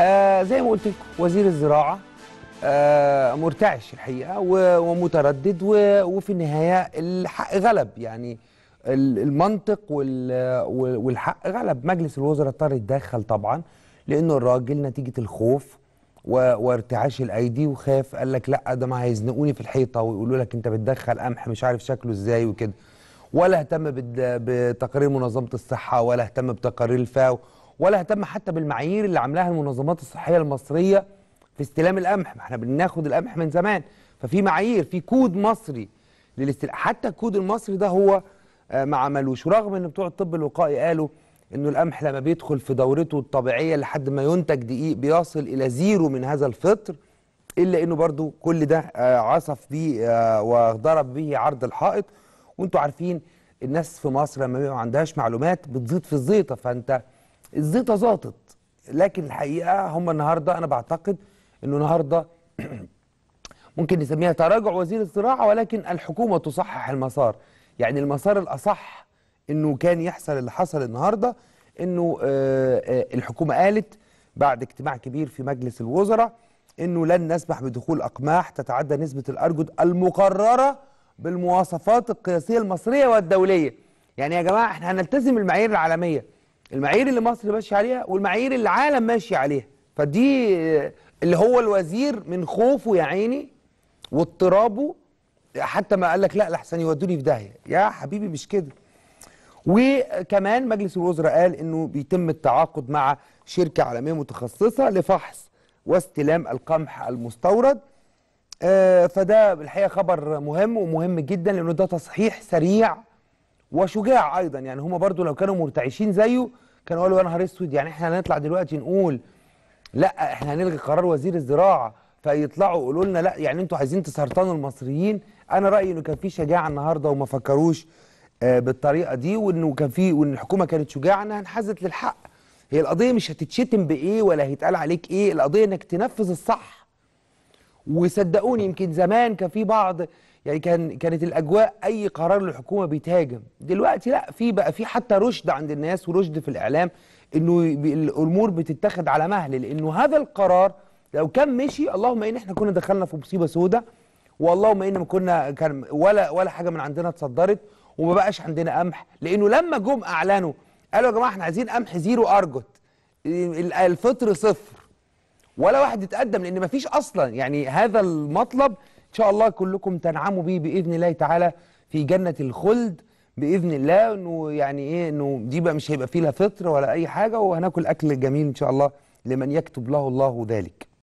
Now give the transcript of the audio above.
آه زي ما قلت لكم وزير الزراعه آه مرتعش الحقيقه ومتردد وفي النهايه الحق غلب يعني المنطق والحق غلب مجلس الوزراء اضطر يتدخل طبعا لانه الراجل نتيجه الخوف وارتعاش الايدي وخاف قال لك لا ده ما هيزنقوني في الحيطه ويقولوا لك انت بتدخل قمح مش عارف شكله ازاي وكده ولا اهتم بتقارير منظمه الصحه ولا اهتم بتقارير الفاو ولا اهتم حتى بالمعايير اللي عاملاها المنظمات الصحيه المصريه في استلام القمح ما احنا بناخد القمح من زمان ففي معايير في كود مصري للاستلام حتى الكود المصري ده هو آه، ما عملوش رغم ان بتوع الطب الوقائي قالوا انه القمح لما بيدخل في دورته الطبيعيه لحد ما ينتج دقيق بيصل الى زيرو من هذا الفطر الا انه برضو كل ده آه، عصف بيه آه، وضرب به عرض الحائط وانتوا عارفين الناس في مصر لما بيبقى ما عندهاش معلومات بتزيد في الزيطه فانت الزيطه زاطت لكن الحقيقه هم النهارده انا بعتقد انه النهارده ممكن نسميها تراجع وزير الزراعه ولكن الحكومه تصحح المسار يعني المسار الاصح انه كان يحصل اللي حصل النهارده انه آه، آه، الحكومه قالت بعد اجتماع كبير في مجلس الوزراء انه لن نسمح بدخول اقماح تتعدى نسبه الارجد المقرره بالمواصفات القياسيه المصريه والدوليه يعني يا جماعه احنا هنلتزم المعايير العالميه المعايير اللي مصر ماشيه عليها والمعايير اللي العالم ماشي عليها فدي آه، اللي هو الوزير من خوفه يا عيني واضطرابه حتى ما قال لك لا لحسن يودوني في داهيه يا حبيبي مش كده وكمان مجلس الوزراء قال انه بيتم التعاقد مع شركه عالميه متخصصه لفحص واستلام القمح المستورد آه فده الحقيقه خبر مهم ومهم جدا لانه ده تصحيح سريع وشجاع ايضا يعني هما برضو لو كانوا مرتعشين زيه كانوا قالوا يا نهار اسود يعني احنا هنطلع دلوقتي نقول لا احنا هنلغي قرار وزير الزراعه فيطلعوا يقولوا لنا لا يعني انتوا عايزين تسرطنوا المصريين انا رايي انه كان في شجاعه النهارده وما فكروش آه، بالطريقه دي وانه كان في وان الحكومه كانت شجاعه انها انحازت للحق هي القضيه مش هتتشتم بايه ولا هيتقال عليك ايه القضيه انك تنفذ الصح وصدقوني يمكن زمان كان في بعض يعني كان كانت الاجواء اي قرار للحكومه بيتهاجم دلوقتي لا في بقى في حتى رشد عند الناس ورشد في الاعلام انه الامور بتتخذ على مهل لانه هذا القرار لو كان مشي اللهم ان احنا كنا دخلنا في مصيبه سوداء واللهم ان ما كنا كان ولا ولا حاجه من عندنا اتصدرت وما بقاش عندنا قمح لانه لما جم اعلنوا قالوا يا جماعه احنا عايزين قمح زيرو ارجوت الفطر صفر ولا واحد اتقدم لان ما فيش اصلا يعني هذا المطلب إن شاء الله كلكم تنعموا بيه بإذن الله تعالى في جنة الخلد باذن الله انه يعني ايه انه دي بقى مش هيبقى فيه لا فطر ولا اي حاجه وهناكل اكل جميل ان شاء الله لمن يكتب له الله ذلك